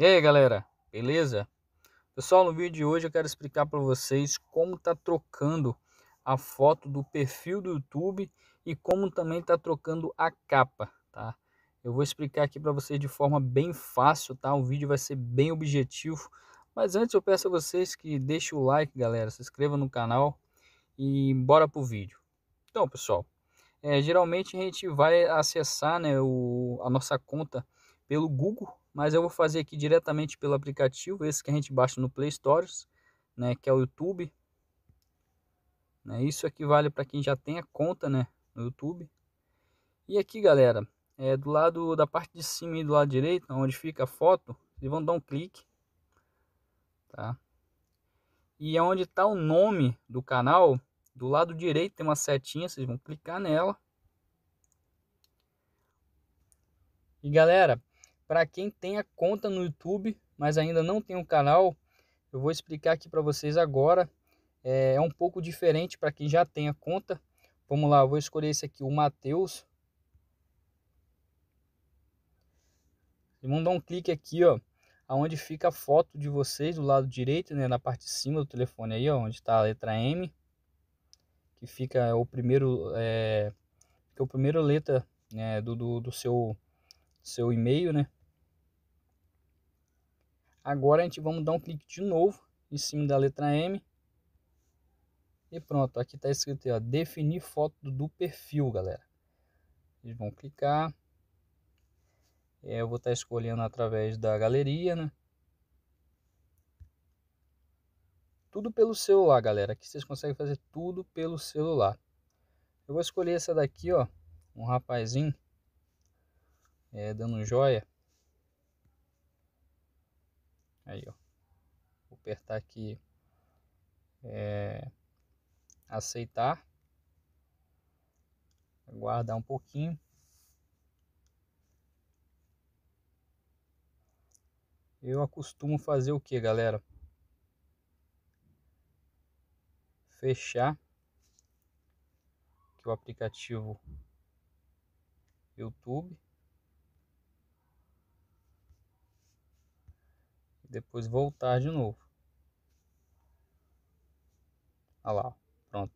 E aí galera, beleza? Pessoal, no vídeo de hoje eu quero explicar para vocês como tá trocando a foto do perfil do YouTube e como também tá trocando a capa, tá? Eu vou explicar aqui para vocês de forma bem fácil, tá? O vídeo vai ser bem objetivo, mas antes eu peço a vocês que deixem o like, galera, se inscreva no canal e bora pro vídeo. Então, pessoal, é, geralmente a gente vai acessar né, o, a nossa conta pelo Google, mas eu vou fazer aqui diretamente pelo aplicativo, esse que a gente baixa no Play Stores, né, que é o YouTube. Né, isso aqui vale para quem já tem a conta né, no YouTube. E aqui, galera, é, do lado da parte de cima e do lado direito, onde fica a foto, vocês vão dar um clique. Tá? E é onde está o nome do canal, do lado direito tem uma setinha, vocês vão clicar nela. E galera, para quem tem a conta no YouTube, mas ainda não tem um canal, eu vou explicar aqui para vocês agora. É, é, um pouco diferente para quem já tem a conta. Vamos lá, vou escolher esse aqui, o Matheus. Vamos dar um clique aqui, ó, aonde fica a foto de vocês do lado direito, né, na parte de cima do telefone aí, ó, onde está a letra M, que fica é, o primeiro, é, que é o primeiro letra né, do, do, do seu, seu e-mail, né? Agora a gente vamos dar um clique de novo em cima da letra M. E pronto, aqui está escrito ó, definir foto do perfil, galera. eles vão clicar. É, eu vou estar tá escolhendo através da galeria, né? Tudo pelo celular, galera. Aqui vocês conseguem fazer tudo pelo celular. Eu vou escolher essa daqui, ó. Um rapazinho. É, dando joia. Aí, ó. Vou apertar aqui. É, aceitar. Aguardar um pouquinho. Eu acostumo fazer o que, galera? Fechar que o aplicativo YouTube depois voltar de novo. Olha lá, pronto.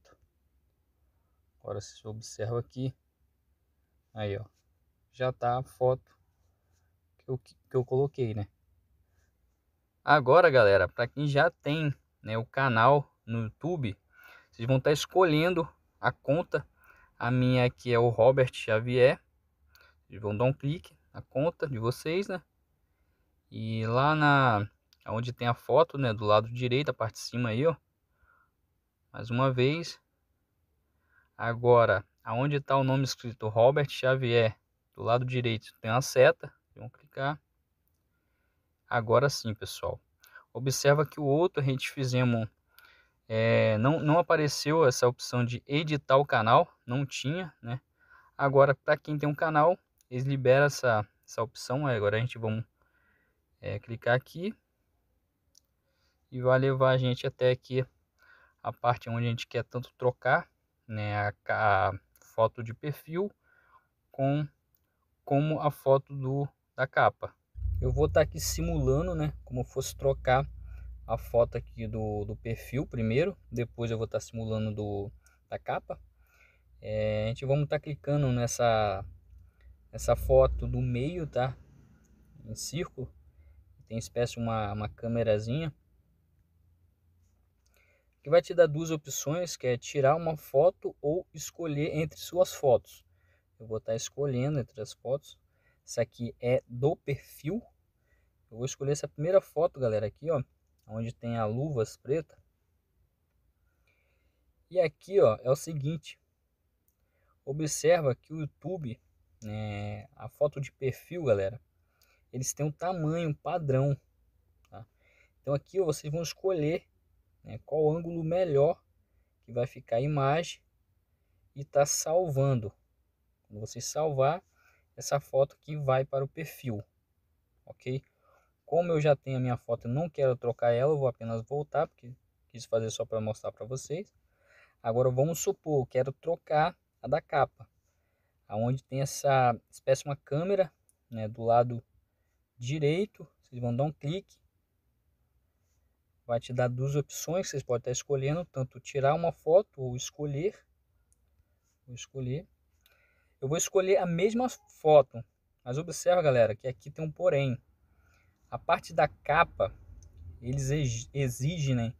Agora se observa aqui, aí ó, já tá a foto que eu, que eu coloquei, né? Agora, galera, para quem já tem né, o canal no YouTube, vocês vão estar tá escolhendo a conta. A minha aqui é o Robert Xavier. Vocês vão dar um clique na conta de vocês, né? E lá na onde tem a foto, né, do lado direito, a parte de cima aí, ó. Mais uma vez. Agora, aonde está o nome escrito Robert Xavier, do lado direito tem uma seta. Vamos clicar. Agora sim, pessoal. Observa que o outro a gente fizemos é, não, não apareceu essa opção de editar o canal, não tinha, né? Agora, para quem tem um canal, eles liberam essa, essa opção. Agora a gente vamos é, clicar aqui e vai levar a gente até aqui a parte onde a gente quer tanto trocar né, a, a foto de perfil com como a foto do, da capa. Eu vou estar tá aqui simulando né, como fosse trocar a foto aqui do, do perfil primeiro, depois eu vou estar tá simulando do, da capa. É, a gente vamos estar tá clicando nessa, essa foto do meio, tá? Em círculo tem espécie uma, uma câmerazinha que vai te dar duas opções, que é tirar uma foto ou escolher entre suas fotos. Eu vou estar escolhendo entre as fotos. Essa aqui é do perfil. Eu vou escolher essa primeira foto, galera, aqui, ó, onde tem a luvas preta. E aqui, ó, é o seguinte. Observa que o YouTube, é, a foto de perfil, galera, eles têm um tamanho, padrão. Tá? Então aqui ó, vocês vão escolher né, qual ângulo melhor que vai ficar a imagem e está salvando. Quando você salvar, essa foto aqui vai para o perfil, ok? Como eu já tenho a minha foto, eu não quero trocar ela, eu vou apenas voltar, porque quis fazer só para mostrar para vocês. Agora vamos supor, eu quero trocar a da capa, aonde tem essa espécie uma câmera, né, do lado direito, vocês vão dar um clique. Vai te dar duas opções, vocês podem estar escolhendo, tanto tirar uma foto ou escolher. Vou escolher. Eu vou escolher a mesma foto, mas observa, galera, que aqui tem um porém. A parte da capa, eles exigem né,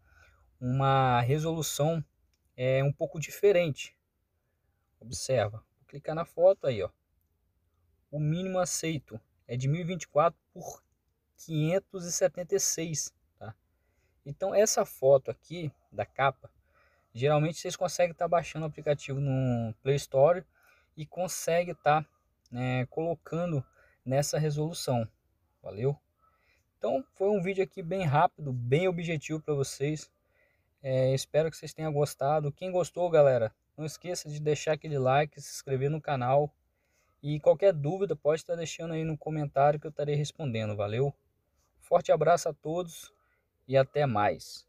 uma resolução é, um pouco diferente. Observa. Vou clicar na foto aí, ó. O mínimo aceito é de 1024 por 576, tá? Então essa foto aqui da capa, geralmente vocês conseguem estar tá baixando o aplicativo no Play Store e consegue estar tá, né, colocando nessa resolução, valeu? Então foi um vídeo aqui bem rápido, bem objetivo para vocês. É, espero que vocês tenham gostado. Quem gostou, galera, não esqueça de deixar aquele like, se inscrever no canal. E qualquer dúvida pode estar deixando aí no comentário que eu estarei respondendo. Valeu? Forte abraço a todos e até mais.